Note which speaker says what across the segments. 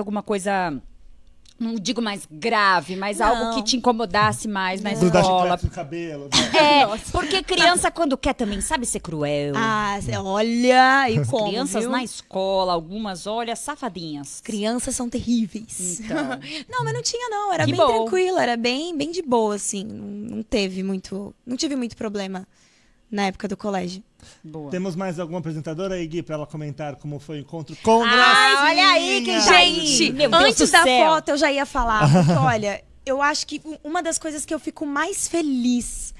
Speaker 1: alguma coisa não digo mais grave, mas não. algo que te incomodasse mais na não. escola. Do no cabelo. É, porque criança quando quer também sabe ser cruel. Ah, olha e como, Crianças viu? na escola, algumas, olha, safadinhas. Crianças são terríveis. Então. não, mas não tinha não, era que bem bom. tranquila, era bem, bem de boa assim, não teve muito, não tive muito problema na época do colégio. Boa. Temos mais alguma apresentadora aí, Gui, para ela comentar como foi o encontro com ah, Gracinha? Olha Cliquem, gente. Meu antes Deus da céu. foto eu já ia falar. Porque, olha, eu acho que uma das coisas que eu fico mais feliz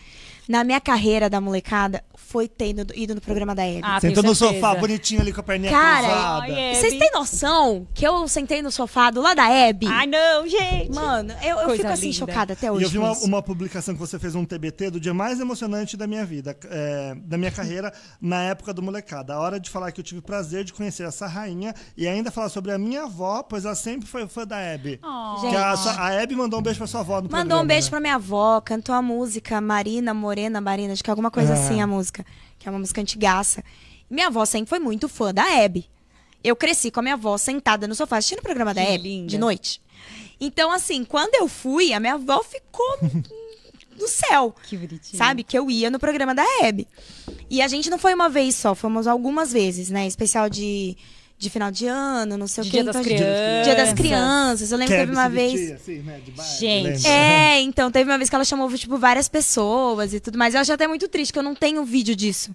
Speaker 1: na minha carreira da molecada foi tendo ido no programa da Hebe. Ah, Sentou no sofá bonitinho ali com a perninha Cara, cruzada. vocês têm noção que eu sentei no sofá do lado da Hebe? Ai, não, gente. Mano, eu, eu fico assim linda. chocada até hoje. E eu vi uma, uma, publicação que você fez um TBT do dia mais emocionante da minha vida, é, da minha carreira, na época do molecada. A hora de falar que eu tive o prazer de conhecer essa rainha e ainda falar sobre a minha avó, pois ela sempre foi fã da Hebe. Oh. Gente. A, a, Hebe mandou um beijo pra sua avó no Mandou programa, um beijo né? pra minha avó, cantou a música Marina Morena Marina, acho que é alguma coisa é. assim a música música, que é uma música antigaça. Minha avó sempre foi muito fã da Hebe. Eu cresci com a minha avó sentada no sofá assistindo o programa da Hebe de noite. Então, assim, quando eu fui, a minha avó ficou no céu. Que bonitinho. Sabe? Que eu ia no programa da Hebe. E a gente não foi uma vez só, fomos algumas vezes, né? Especial de de final de ano, não sei de o quê. Então, dia das, então, crianças. dia das crianças. Eu lembro que teve uma vez. Vestir, assim, né? de gente. É, então, teve uma vez que ela chamou, tipo, várias pessoas e tudo mais. Eu acho até muito triste, que eu não tenho vídeo disso.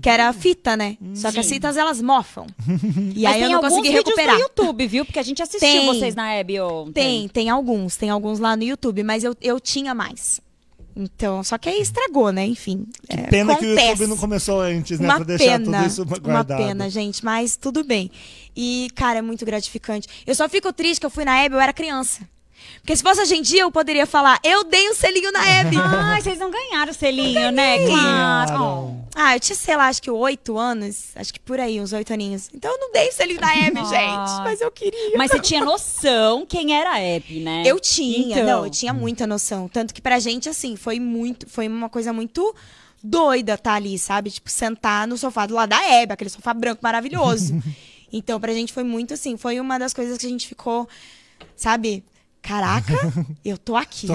Speaker 1: Que era a fita, né? Hum. Só que as fitas, elas mofam. E Mas aí eu não consegui recuperar. Tem no YouTube, viu? Porque a gente assistiu tem, vocês na Abby ontem. Tem, tem alguns. Tem alguns lá no YouTube. Mas eu, eu tinha mais. Então, só que aí estragou, né? Enfim. Que é, pena que o YouTube não começou antes, né? Uma pra deixar pena, tudo isso guardado. Uma pena, gente, mas tudo bem. E, cara, é muito gratificante. Eu só fico triste que eu fui na Hebe, eu era criança. Porque se fosse hoje em dia, eu poderia falar, eu dei o um selinho na Hebe. ai ah, vocês não ganharam o selinho, né? Claro. Ah, eu tinha, sei lá, acho que oito anos. Acho que por aí, uns oito aninhos. Então eu não dei se ele da Hebe, gente. Mas eu queria. Mas você tinha noção quem era a Hebe, né? Eu tinha, então... não, eu tinha muita noção. Tanto que pra gente, assim, foi muito. Foi uma coisa muito doida tá ali, sabe? Tipo, sentar no sofá do lado da Hebe, aquele sofá branco maravilhoso. então, pra gente foi muito assim. Foi uma das coisas que a gente ficou, sabe? Caraca, eu tô aqui.